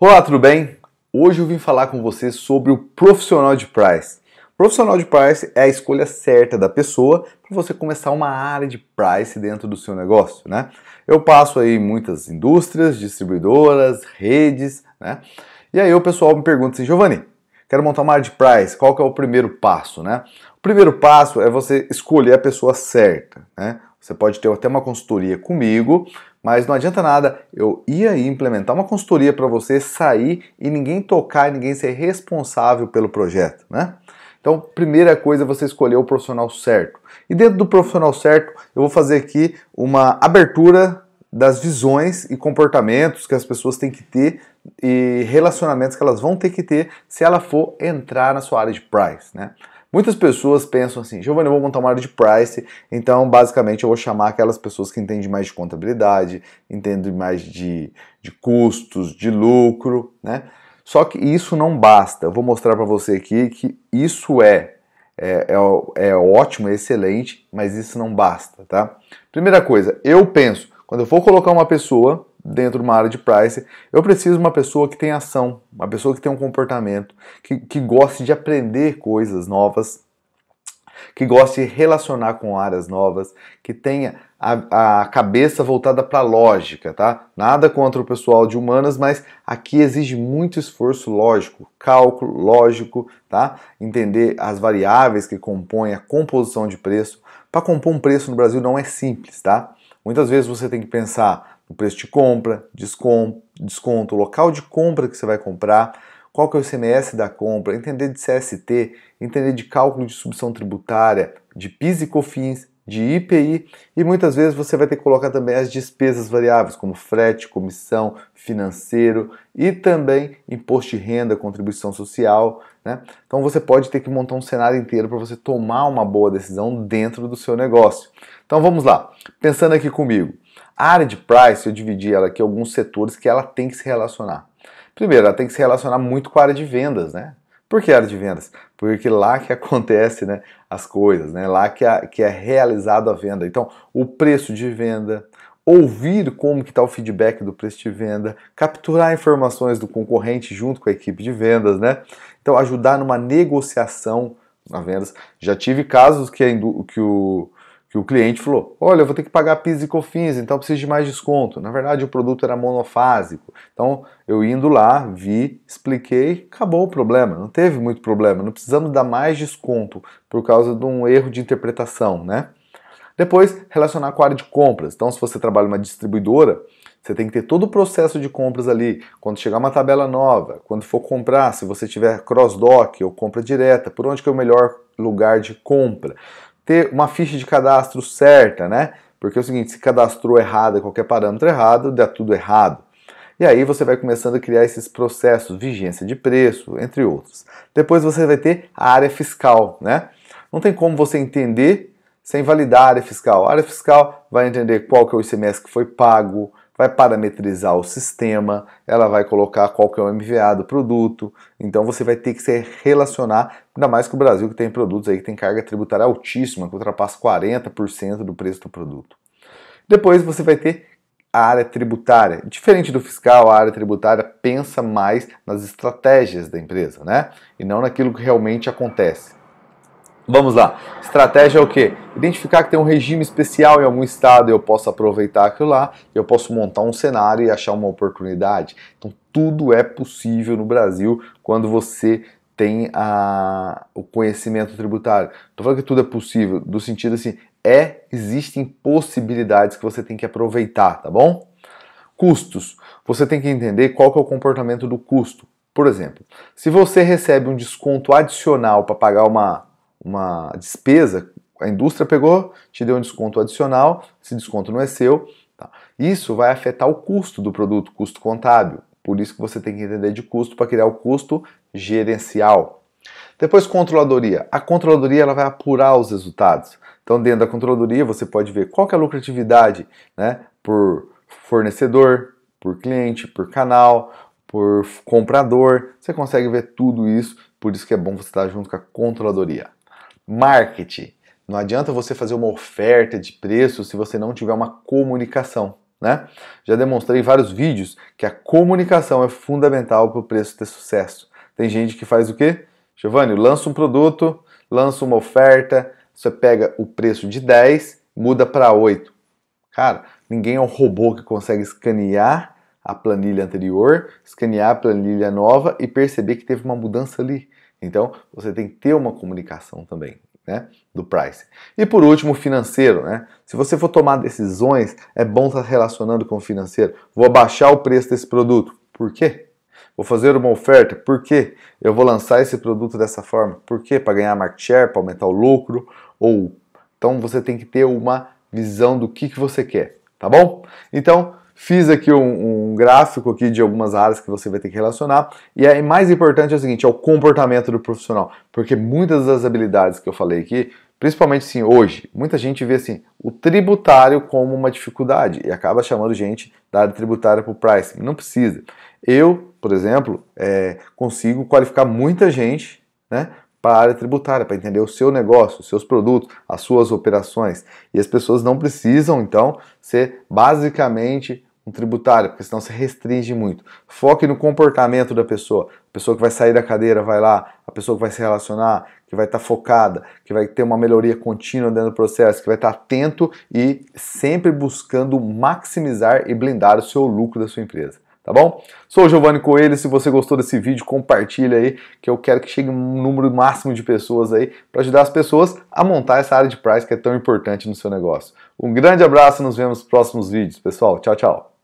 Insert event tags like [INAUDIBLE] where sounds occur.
Olá, tudo bem? Hoje eu vim falar com você sobre o profissional de price. Profissional de price é a escolha certa da pessoa para você começar uma área de price dentro do seu negócio, né? Eu passo aí muitas indústrias, distribuidoras, redes, né? E aí o pessoal me pergunta assim, Giovanni, quero montar uma área de price, qual que é o primeiro passo, né? O primeiro passo é você escolher a pessoa certa, né? Você pode ter até uma consultoria comigo, mas não adianta nada eu ir aí implementar uma consultoria para você sair e ninguém tocar, ninguém ser responsável pelo projeto, né? Então, primeira coisa é você escolher o profissional certo. E dentro do profissional certo, eu vou fazer aqui uma abertura das visões e comportamentos que as pessoas têm que ter e relacionamentos que elas vão ter que ter se ela for entrar na sua área de price, né? Muitas pessoas pensam assim, Giovanni, eu vou montar uma área de price, então basicamente eu vou chamar aquelas pessoas que entendem mais de contabilidade, entendem mais de, de custos, de lucro, né? Só que isso não basta. Eu vou mostrar para você aqui que isso é, é, é, é ótimo, é excelente, mas isso não basta, tá? Primeira coisa, eu penso, quando eu for colocar uma pessoa dentro de uma área de price, eu preciso de uma pessoa que tem ação, uma pessoa que tem um comportamento, que, que goste de aprender coisas novas, que goste de relacionar com áreas novas, que tenha a, a cabeça voltada para a lógica, tá? Nada contra o pessoal de humanas, mas aqui exige muito esforço lógico, cálculo lógico, tá? Entender as variáveis que compõem a composição de preço. Para compor um preço no Brasil não é simples, tá? Muitas vezes você tem que pensar no preço de compra, desconto, desconto local de compra que você vai comprar, qual que é o ICMS da compra, entender de CST, entender de cálculo de subção tributária, de PIS e COFINS, de IPI e muitas vezes você vai ter que colocar também as despesas variáveis, como frete, comissão, financeiro e também imposto de renda, contribuição social. Né? Então você pode ter que montar um cenário inteiro para você tomar uma boa decisão dentro do seu negócio. Então vamos lá, pensando aqui comigo. A área de price, eu dividi ela aqui em alguns setores que ela tem que se relacionar. Primeiro, ela tem que se relacionar muito com a área de vendas, né? Por que área de vendas? Porque lá que [LAUGHS] acontece né, as coisas, né? lá que, a, é, que é realizado a venda. Então, o preço de venda, ouvir como que está o feedback do preço de venda, capturar informações do concorrente junto com a equipe de vendas, né? Então, ajudar numa negociação na vendas. Já tive casos que, que o que o cliente falou: olha, eu vou ter que pagar PIS e COFINS, então preciso de mais desconto. Na verdade, o produto era monofásico. Então, eu indo lá, vi, expliquei, acabou o problema. Não teve muito problema, não precisamos dar mais desconto por causa de um erro de interpretação, né? Depois, relacionar com a área de compras. Então, se você trabalha uma distribuidora, você tem que ter todo o processo de compras ali. Quando chegar uma tabela nova, quando for comprar, se você tiver cross-dock ou compra direta, por onde que é o melhor lugar de compra ter uma ficha de cadastro certa, né? Porque é o seguinte, se cadastrou errado, é qualquer parâmetro errado, dá tudo errado. E aí você vai começando a criar esses processos, vigência de preço, entre outros. Depois você vai ter a área fiscal, né? Não tem como você entender sem validar a área fiscal. A área fiscal vai entender qual que é o ICMS que foi pago, vai parametrizar o sistema, ela vai colocar qual que é o MVA do produto, então você vai ter que se relacionar, ainda mais que o Brasil que tem produtos aí que tem carga tributária altíssima, que ultrapassa 40% do preço do produto. Depois você vai ter a área tributária. Diferente do fiscal, a área tributária pensa mais nas estratégias da empresa, né? E não naquilo que realmente acontece. Vamos lá. Estratégia é o quê? Identificar que tem um regime especial em algum estado, eu posso aproveitar aquilo lá, eu posso montar um cenário e achar uma oportunidade. Então, tudo é possível no Brasil quando você tem a, o conhecimento tributário. Estou falando que tudo é possível, do sentido assim, é, existem possibilidades que você tem que aproveitar, tá bom? Custos. Você tem que entender qual que é o comportamento do custo. Por exemplo, se você recebe um desconto adicional para pagar uma uma despesa, a indústria pegou, te deu um desconto adicional, esse desconto não é seu. Tá? Isso vai afetar o custo do produto, custo contábil. Por isso que você tem que entender de custo para criar o custo gerencial. Depois, controladoria. A controladoria ela vai apurar os resultados. Então, dentro da controladoria, você pode ver qual é a lucratividade né, por fornecedor, por cliente, por canal, por comprador. Você consegue ver tudo isso, por isso que é bom você estar junto com a controladoria. Marketing. Não adianta você fazer uma oferta de preço se você não tiver uma comunicação, né? Já demonstrei em vários vídeos que a comunicação é fundamental para o preço ter sucesso. Tem gente que faz o quê? Giovanni, lança um produto, lança uma oferta, você pega o preço de 10, muda para 8. Cara, ninguém é um robô que consegue escanear a planilha anterior, escanear a planilha nova e perceber que teve uma mudança ali. Então, você tem que ter uma comunicação também. Né, do price. E por último, financeiro. Né? Se você for tomar decisões, é bom estar relacionando com o financeiro. Vou abaixar o preço desse produto. Por quê? Vou fazer uma oferta. Por quê? Eu vou lançar esse produto dessa forma. Por quê? Para ganhar market share, para aumentar o lucro. ou Então você tem que ter uma visão do que, que você quer. Tá bom? Então, Fiz aqui um, um, gráfico aqui de algumas áreas que você vai ter que relacionar. E aí, mais importante é o seguinte, é o comportamento do profissional. Porque muitas das habilidades que eu falei aqui, principalmente sim hoje, muita gente vê assim, o tributário como uma dificuldade e acaba chamando gente da área tributária para o pricing. Não precisa. Eu, por exemplo, é, consigo qualificar muita gente né, para a área tributária, para entender o seu negócio, os seus produtos, as suas operações. E as pessoas não precisam, então, ser basicamente tributário, porque senão se restringe muito. Foque no comportamento da pessoa. A pessoa que vai sair da cadeira vai lá, a pessoa que vai se relacionar, que vai estar tá focada, que vai ter uma melhoria contínua dentro do processo, que vai estar tá atento e sempre buscando maximizar e blindar o seu lucro da sua empresa. Tá bom? Sou o Giovanni Coelho. Se você gostou desse vídeo, compartilha aí, que eu quero que chegue um número máximo de pessoas aí para ajudar as pessoas a montar essa área de price que é tão importante no seu negócio. Um grande abraço, e nos vemos nos próximos vídeos, pessoal. Tchau, tchau.